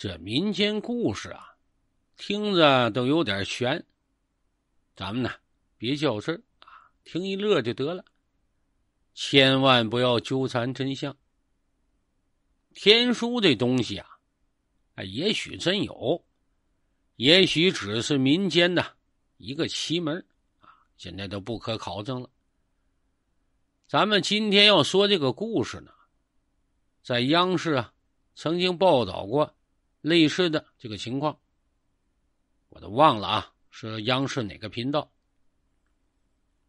这民间故事啊，听着都有点悬。咱们呢，别较真啊，听一乐就得了，千万不要纠缠真相。天书这东西啊，哎，也许真有，也许只是民间的一个奇门啊。现在都不可考证了。咱们今天要说这个故事呢，在央视啊，曾经报道过。类似的这个情况，我都忘了啊。是央视哪个频道？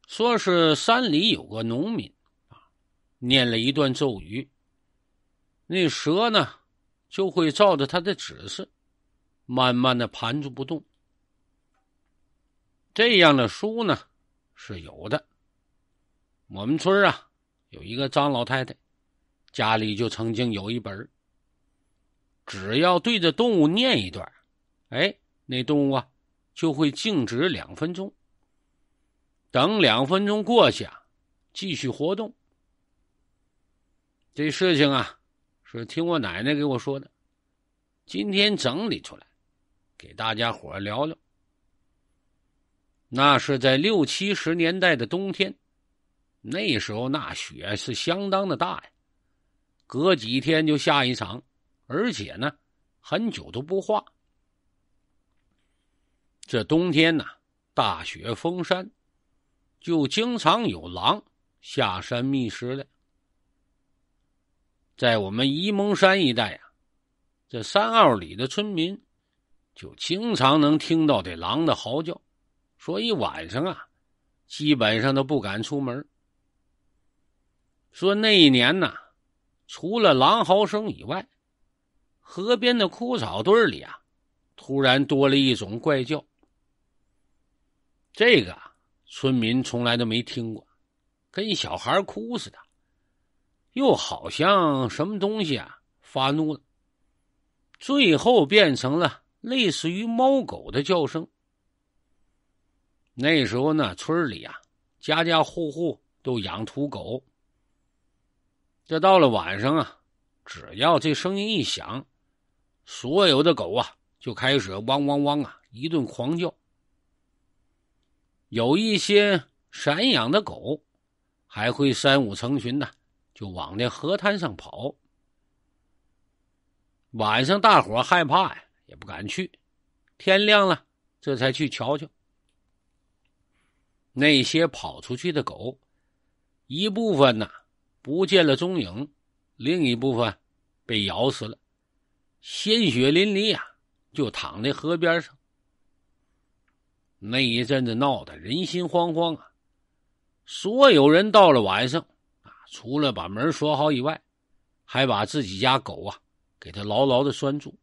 说是山里有个农民啊，念了一段咒语，那蛇呢就会照着他的指示，慢慢的盘住不动。这样的书呢是有的。我们村啊有一个张老太太，家里就曾经有一本只要对着动物念一段，哎，那动物啊就会静止两分钟。等两分钟过去啊，继续活动。这事情啊是听我奶奶给我说的，今天整理出来给大家伙聊聊。那是在六七十年代的冬天，那时候那雪是相当的大呀，隔几天就下一场。而且呢，很久都不化。这冬天呢，大雪封山，就经常有狼下山觅食的。在我们沂蒙山一带啊，这山坳里的村民就经常能听到这狼的嚎叫，所以晚上啊，基本上都不敢出门。说那一年呢，除了狼嚎声以外，河边的枯草堆里啊，突然多了一种怪叫。这个村民从来都没听过，跟小孩哭似的，又好像什么东西啊发怒了。最后变成了类似于猫狗的叫声。那时候呢，村里啊，家家户户都养土狗。这到了晚上啊，只要这声音一响。所有的狗啊，就开始汪汪汪啊，一顿狂叫。有一些散养的狗，还会三五成群的，就往那河滩上跑。晚上大伙害怕呀，也不敢去。天亮了，这才去瞧瞧。那些跑出去的狗，一部分呢不见了踪影，另一部分被咬死了。鲜血淋漓啊，就躺在河边上。那一阵子闹得人心惶惶啊，所有人到了晚上啊，除了把门锁好以外，还把自己家狗啊给它牢牢的拴住。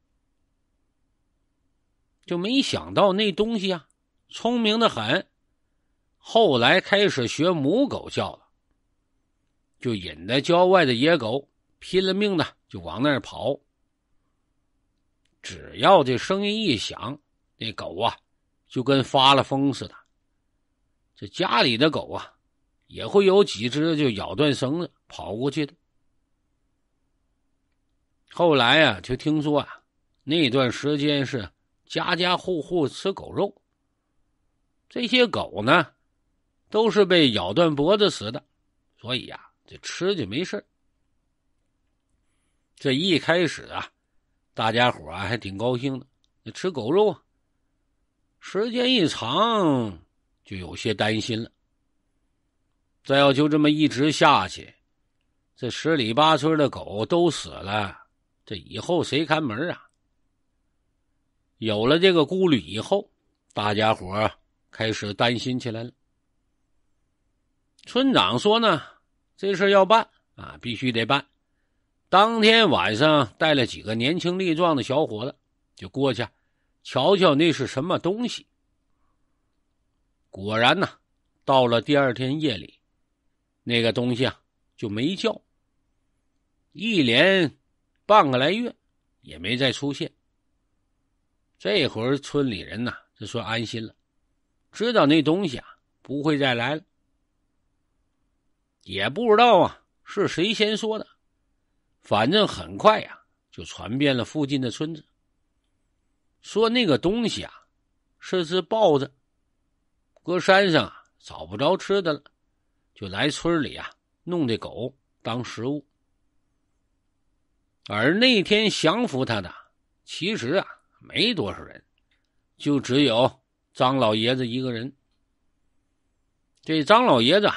就没想到那东西啊，聪明的很，后来开始学母狗叫了，就引得郊外的野狗拼了命的就往那儿跑。只要这声音一响，那狗啊，就跟发了疯似的。这家里的狗啊，也会有几只就咬断绳子跑过去的。后来啊，就听说啊，那段时间是家家户户吃狗肉。这些狗呢，都是被咬断脖子死的，所以呀，这吃就没事这一开始啊。大家伙啊还挺高兴的，吃狗肉。啊。时间一长，就有些担心了。再要就这么一直下去，这十里八村的狗都死了，这以后谁看门啊？有了这个顾虑以后，大家伙开始担心起来了。村长说呢，这事要办啊，必须得办。当天晚上，带了几个年轻力壮的小伙子，就过去，瞧瞧那是什么东西。果然呐，到了第二天夜里，那个东西啊就没叫。一连半个来月，也没再出现。这会儿村里人呐，就说安心了，知道那东西啊不会再来了。也不知道啊，是谁先说的。反正很快呀，就传遍了附近的村子。说那个东西啊，是只豹子，搁山上找不着吃的了，就来村里啊，弄这狗当食物。而那天降服他的，其实啊，没多少人，就只有张老爷子一个人。这张老爷子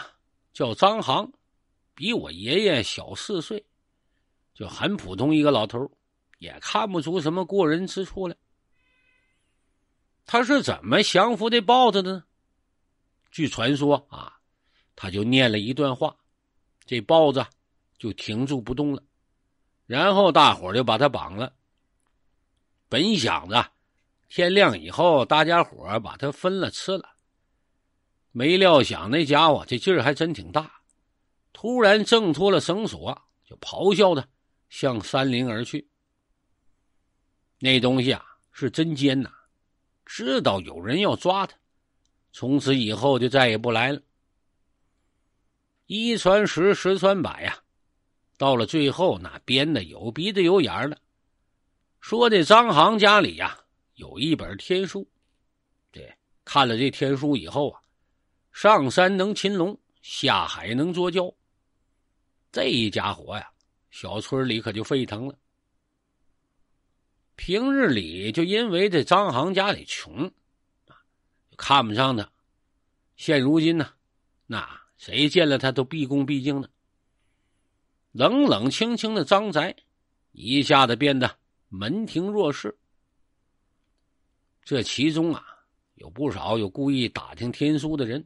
叫张航，比我爷爷小四岁。就很普通一个老头，也看不出什么过人之处来。他是怎么降服这豹子的呢？据传说啊，他就念了一段话，这豹子就停住不动了。然后大伙就把他绑了。本想着天亮以后大家伙把他分了吃了，没料想那家伙这劲儿还真挺大，突然挣脱了绳索，就咆哮着。向山林而去。那东西啊是真奸呐，知道有人要抓他，从此以后就再也不来了。一传十，十传百呀，到了最后那编的有鼻子有眼儿的，说这张航家里呀有一本天书，这看了这天书以后啊，上山能擒龙，下海能捉蛟。这一家伙呀。小村里可就沸腾了。平日里就因为这张行家里穷，看不上他。现如今呢，那谁见了他都毕恭毕敬的。冷冷清清的张宅一下子变得门庭若市。这其中啊，有不少有故意打听天书的人，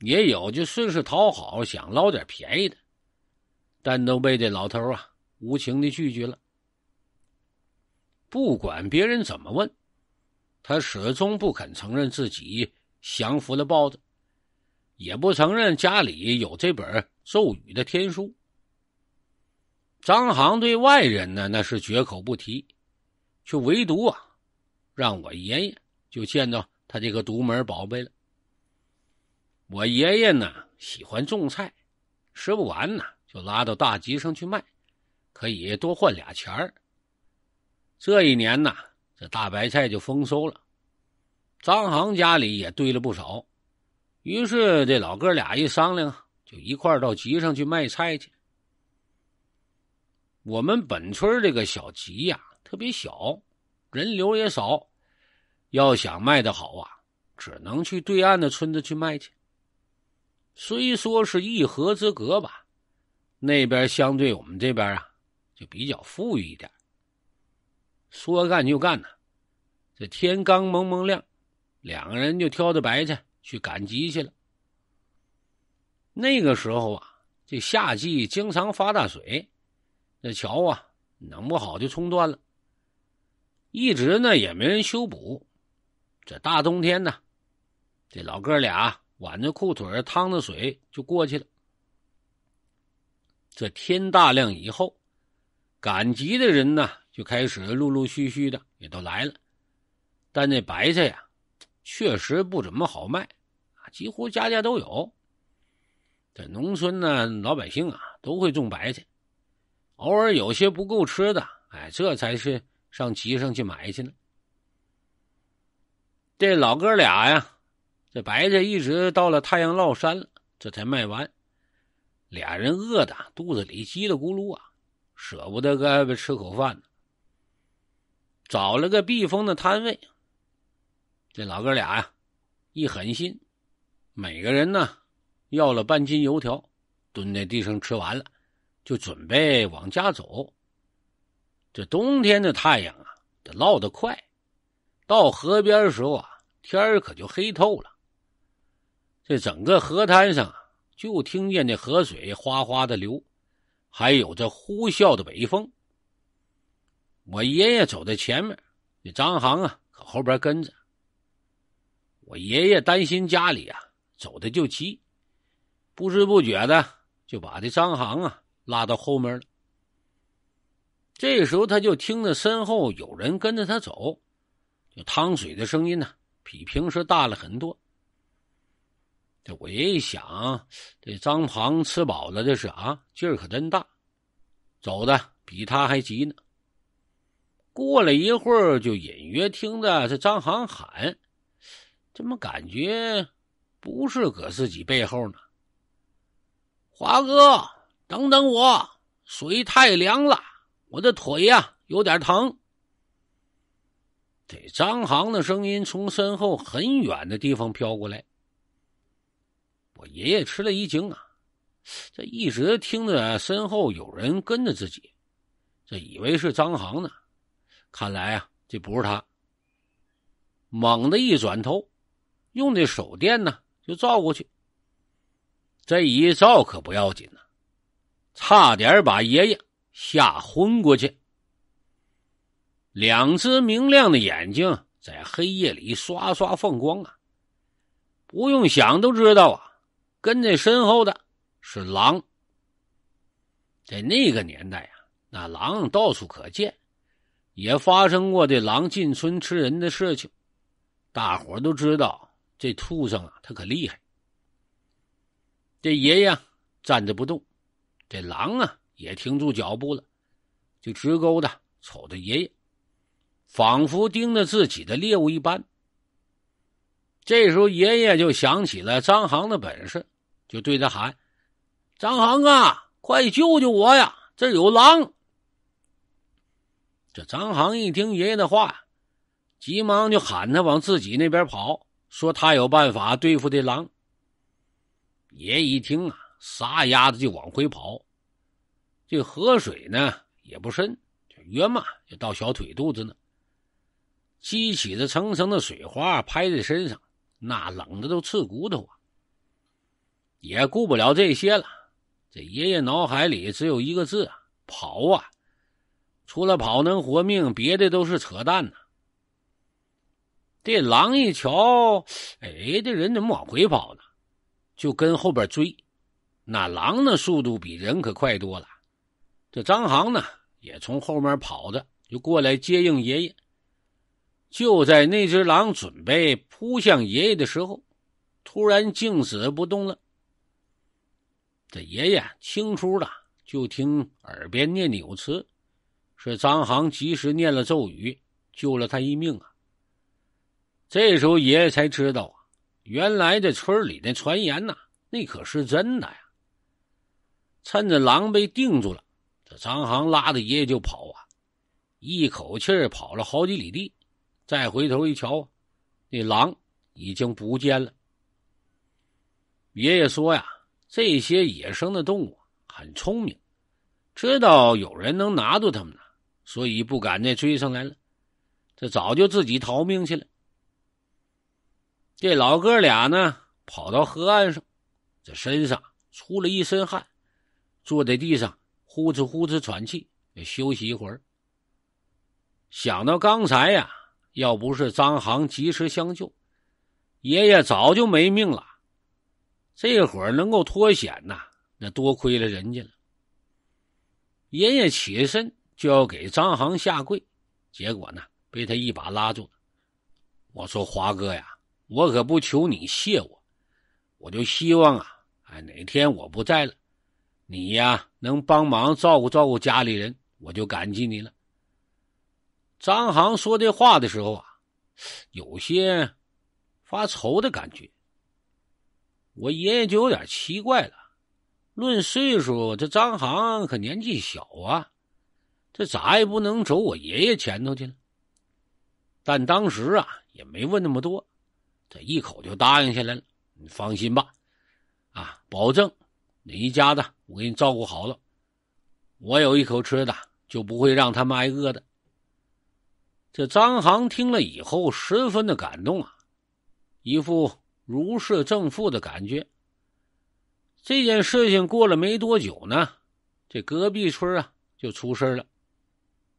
也有就顺势讨好、想捞点便宜的。但都被这老头啊无情的拒绝了。不管别人怎么问，他始终不肯承认自己降服了豹子，也不承认家里有这本咒语的天书。张航对外人呢那是绝口不提，却唯独啊让我爷爷就见到他这个独门宝贝了。我爷爷呢喜欢种菜，吃不完呐。就拉到大集上去卖，可以多换俩钱儿。这一年呢，这大白菜就丰收了，张航家里也堆了不少。于是这老哥俩一商量，就一块儿到集上去卖菜去。我们本村这个小集呀，特别小，人流也少，要想卖得好啊，只能去对岸的村子去卖去。虽说是一河之隔吧。那边相对我们这边啊，就比较富裕一点。说干就干呢，这天刚蒙蒙亮，两个人就挑着白去去赶集去了。那个时候啊，这夏季经常发大水，那桥啊弄不好就冲断了，一直呢也没人修补。这大冬天呢，这老哥俩挽着裤腿趟着水就过去了。这天大亮以后，赶集的人呢就开始陆陆续续的也都来了，但那白菜呀，确实不怎么好卖啊，几乎家家都有。在农村呢，老百姓啊都会种白菜，偶尔有些不够吃的，哎，这才是上集上去买去呢。这老哥俩呀，这白菜一直到了太阳落山了，这才卖完。俩人饿的肚子里叽里咕噜啊，舍不得搁外边吃口饭，找了个避风的摊位。这老哥俩呀，一狠心，每个人呢要了半斤油条，蹲在地上吃完了，就准备往家走。这冬天的太阳啊，得落得快，到河边的时候啊，天可就黑透了。这整个河滩上。就听见那河水哗哗的流，还有这呼啸的北风。我爷爷走在前面，那张航啊，可后边跟着。我爷爷担心家里啊，走的就急，不知不觉的就把这张航啊拉到后面了。这时候他就听着身后有人跟着他走，就汤水的声音呢，比平时大了很多。我一想，这张航吃饱了，这是啊，劲儿可真大，走的比他还急呢。过了一会儿，就隐约听着这张航喊：“怎么感觉不是搁自己背后呢？”华哥，等等我，水太凉了，我的腿呀有点疼。这张航的声音从身后很远的地方飘过来。我爷爷吃了一惊啊！这一直听着身后有人跟着自己，这以为是张航呢。看来啊，这不是他。猛的一转头，用的手电呢就照过去。这一照可不要紧呢，差点把爷爷吓昏过去。两只明亮的眼睛在黑夜里刷刷放光啊！不用想都知道啊！跟在身后的，是狼。在那个年代啊，那狼到处可见，也发生过这狼进村吃人的事情。大伙都知道这畜生啊，它可厉害。这爷爷站着不动，这狼啊也停住脚步了，就直勾的瞅着爷爷，仿佛盯着自己的猎物一般。这时候，爷爷就想起了张航的本事。就对着喊：“张航啊，快救救我呀！这有狼。”这张航一听爷爷的话，急忙就喊他往自己那边跑，说他有办法对付这狼。爷爷一听啊，撒丫子就往回跑。这河水呢也不深，就约嘛就到小腿肚子呢，激起的层层的水花，拍在身上，那冷的都刺骨头啊。也顾不了这些了，这爷爷脑海里只有一个字：跑啊！除了跑能活命，别的都是扯淡呢。这狼一瞧，哎，这人怎么往回跑呢？就跟后边追。那狼那速度比人可快多了。这张航呢，也从后面跑着，就过来接应爷爷。就在那只狼准备扑向爷爷的时候，突然静止不动了。这爷爷清初的，就听耳边念念有词，是张航及时念了咒语，救了他一命啊！这时候爷爷才知道啊，原来这村里的传言呐，那可是真的呀。趁着狼被定住了，这张航拉着爷爷就跑啊，一口气跑了好几里地，再回头一瞧，那狼已经不见了。爷爷说呀。这些野生的动物很聪明，知道有人能拿住他们呢，所以不敢再追上来了。这早就自己逃命去了。这老哥俩呢，跑到河岸上，这身上出了一身汗，坐在地上呼哧呼哧喘气，休息一会儿。想到刚才呀，要不是张航及时相救，爷爷早就没命了。这会儿能够脱险呐，那多亏了人家了。爷爷起身就要给张航下跪，结果呢，被他一把拉住。我说：“华哥呀，我可不求你谢我，我就希望啊，哎，哪天我不在了，你呀能帮忙照顾照顾家里人，我就感激你了。”张航说这话的时候啊，有些发愁的感觉。我爷爷就有点奇怪了，论岁数，这张航可年纪小啊，这咋也不能走我爷爷前头去了。但当时啊，也没问那么多，这一口就答应下来了。你放心吧，啊，保证你一家子我给你照顾好了，我有一口吃的，就不会让他们挨饿的。这张航听了以后，十分的感动啊，一副。如释重负的感觉。这件事情过了没多久呢，这隔壁村啊就出事了，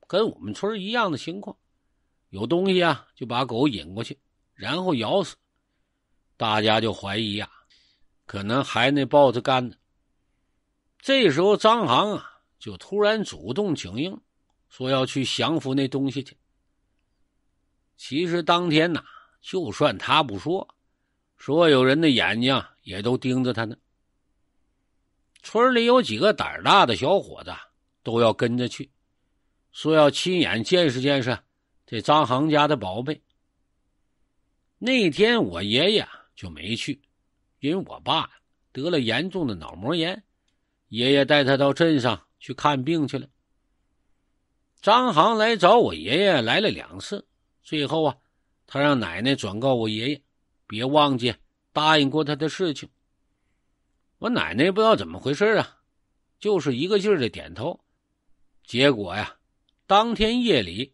跟我们村一样的情况，有东西啊就把狗引过去，然后咬死。大家就怀疑呀，可能还那豹子干的。这时候张航啊就突然主动请缨，说要去降服那东西去。其实当天呐，就算他不说。所有人的眼睛也都盯着他呢。村里有几个胆大的小伙子都要跟着去，说要亲眼见识见识这张行家的宝贝。那天我爷爷就没去，因为我爸得了严重的脑膜炎，爷爷带他到镇上去看病去了。张航来找我爷爷来了两次，最后啊，他让奶奶转告我爷爷。别忘记答应过他的事情。我奶奶不知道怎么回事啊，就是一个劲儿的点头。结果呀，当天夜里，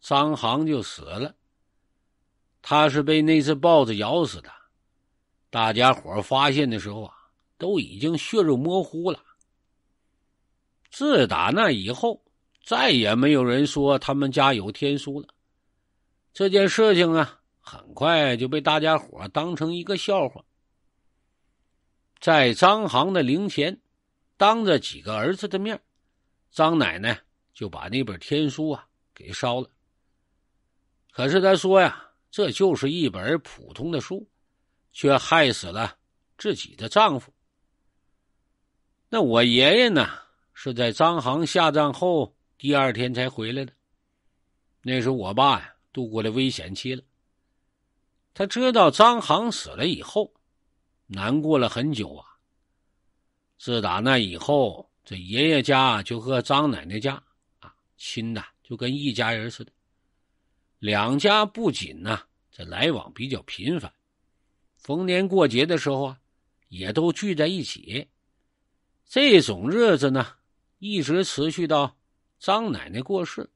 张航就死了。他是被那只豹子咬死的。大家伙发现的时候啊，都已经血肉模糊了。自打那以后，再也没有人说他们家有天书了。这件事情啊。很快就被大家伙当成一个笑话。在张航的灵前，当着几个儿子的面，张奶奶就把那本天书啊给烧了。可是她说呀，这就是一本普通的书，却害死了自己的丈夫。那我爷爷呢，是在张航下葬后第二天才回来的。那时我爸呀，度过了危险期了。他知道张航死了以后，难过了很久啊。自打那以后，这爷爷家就和张奶奶家啊亲呐，就跟一家人似的。两家不仅呢这来往比较频繁，逢年过节的时候啊，也都聚在一起。这种日子呢，一直持续到张奶奶过世。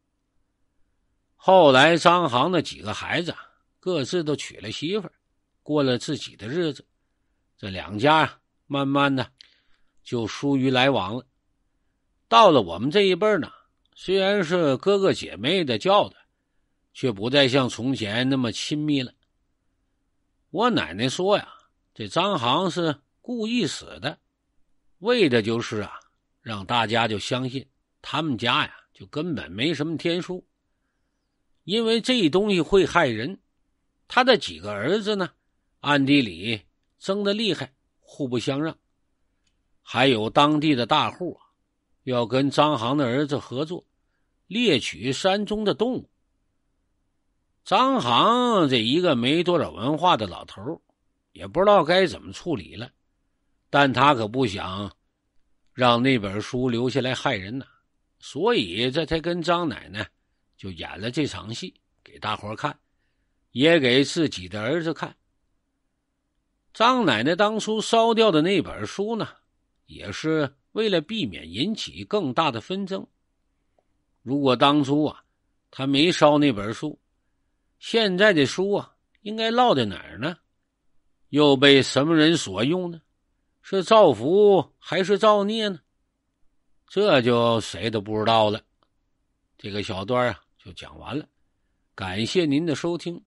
后来张航的几个孩子啊。各自都娶了媳妇儿，过了自己的日子。这两家啊，慢慢的就疏于来往了。到了我们这一辈呢，虽然是哥哥姐妹的叫的，却不再像从前那么亲密了。我奶奶说呀，这张航是故意死的，为的就是啊，让大家就相信他们家呀，就根本没什么天书，因为这东西会害人。他的几个儿子呢，暗地里争的厉害，互不相让。还有当地的大户，要跟张航的儿子合作，猎取山中的动物。张航这一个没多少文化的老头，也不知道该怎么处理了。但他可不想让那本书留下来害人呢，所以这才跟张奶奶就演了这场戏给大伙看。也给自己的儿子看。张奶奶当初烧掉的那本书呢，也是为了避免引起更大的纷争。如果当初啊，她没烧那本书，现在的书啊，应该落在哪儿呢？又被什么人所用呢？是造福还是造孽呢？这就谁都不知道了。这个小段啊，就讲完了。感谢您的收听。